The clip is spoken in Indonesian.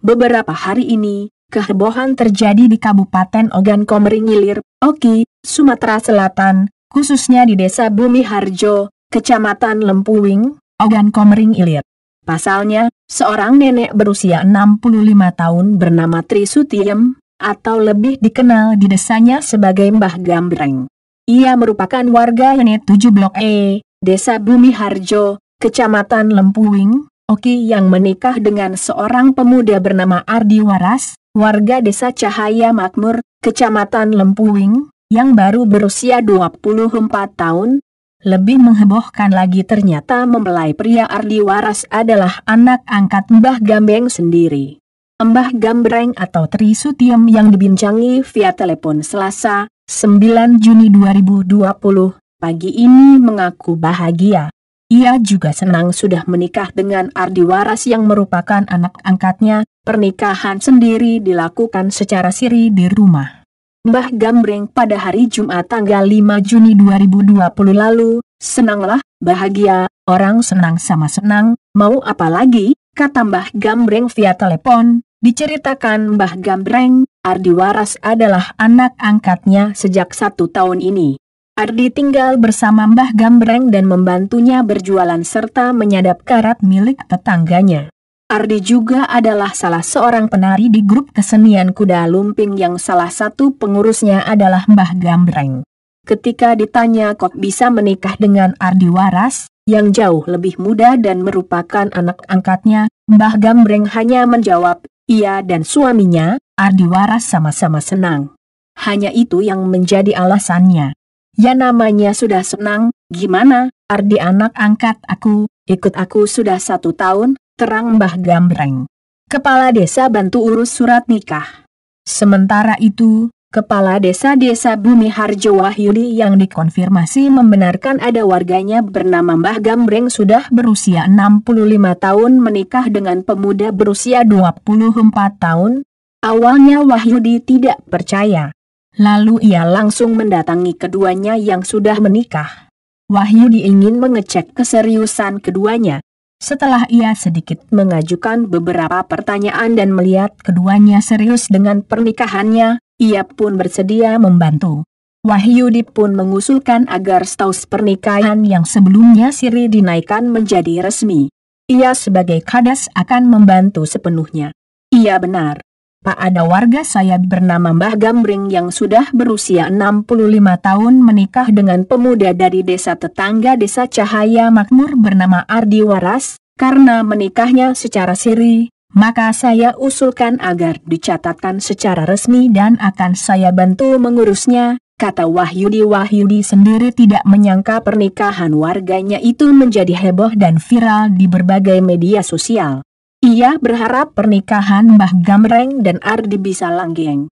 Beberapa hari ini, kehebohan terjadi di Kabupaten Ogan Komering Ilir, Oki, Sumatera Selatan, khususnya di Desa Bumi Harjo, Kecamatan Lempuwing, Ogan Komering Ilir. Pasalnya, seorang nenek berusia 65 tahun bernama Tri Sutiem, atau lebih dikenal di desanya sebagai Mbah Gambreng. Ia merupakan warga unit 7 Blok E, Desa Bumi Harjo, Kecamatan Lempuwing, Oki yang menikah dengan seorang pemuda bernama Ardi Waras, warga desa Cahaya Makmur, Kecamatan Lempuwing, yang baru berusia 24 tahun, lebih menghebohkan lagi ternyata mempelai pria Ardi Waras adalah anak angkat Mbah Gambeng sendiri. Mbah Gambreng atau Tri Sutiem yang dibincangi via telepon Selasa, 9 Juni 2020, pagi ini mengaku bahagia ia juga senang sudah menikah dengan Ardi Waras yang merupakan anak angkatnya, pernikahan sendiri dilakukan secara siri di rumah. Mbah Gambreng pada hari Jumat tanggal 5 Juni 2020 lalu, senanglah, bahagia, orang senang sama senang, mau apa lagi, kata Mbah Gambreng via telepon. Diceritakan Mbah Gambreng, Ardi Waras adalah anak angkatnya sejak satu tahun ini. Ardi tinggal bersama Mbah Gambreng dan membantunya berjualan serta menyadap karat milik tetangganya. Ardi juga adalah salah seorang penari di grup kesenian kuda lumping yang salah satu pengurusnya adalah Mbah Gambreng. Ketika ditanya kok bisa menikah dengan Ardi Waras, yang jauh lebih muda dan merupakan anak angkatnya, Mbah Gambreng hanya menjawab, ia dan suaminya, Ardi Waras sama-sama senang. Hanya itu yang menjadi alasannya. Ya namanya sudah senang, gimana, Ardi anak angkat aku, ikut aku sudah satu tahun, terang Mbah Gambreng. Kepala desa bantu urus surat nikah. Sementara itu, Kepala Desa Desa Bumi Harjo Wahyudi yang dikonfirmasi membenarkan ada warganya bernama Mbah Gambreng sudah berusia 65 tahun menikah dengan pemuda berusia 24 tahun. Awalnya Wahyudi tidak percaya. Lalu ia langsung mendatangi keduanya yang sudah menikah. Wahyu diingin mengecek keseriusan keduanya. Setelah ia sedikit mengajukan beberapa pertanyaan dan melihat keduanya serius dengan pernikahannya, ia pun bersedia membantu. Wahyudi pun mengusulkan agar status pernikahan yang sebelumnya Siri dinaikkan menjadi resmi. Ia sebagai kades akan membantu sepenuhnya. Ia benar, Pak ada warga saya bernama Mbah Gambring yang sudah berusia 65 tahun menikah dengan pemuda dari desa tetangga desa Cahaya Makmur bernama Ardi Waras, karena menikahnya secara siri, maka saya usulkan agar dicatatkan secara resmi dan akan saya bantu mengurusnya, kata Wahyudi Wahyudi sendiri tidak menyangka pernikahan warganya itu menjadi heboh dan viral di berbagai media sosial. Ia berharap pernikahan Mbah Gamreng dan Ardi bisa langgeng.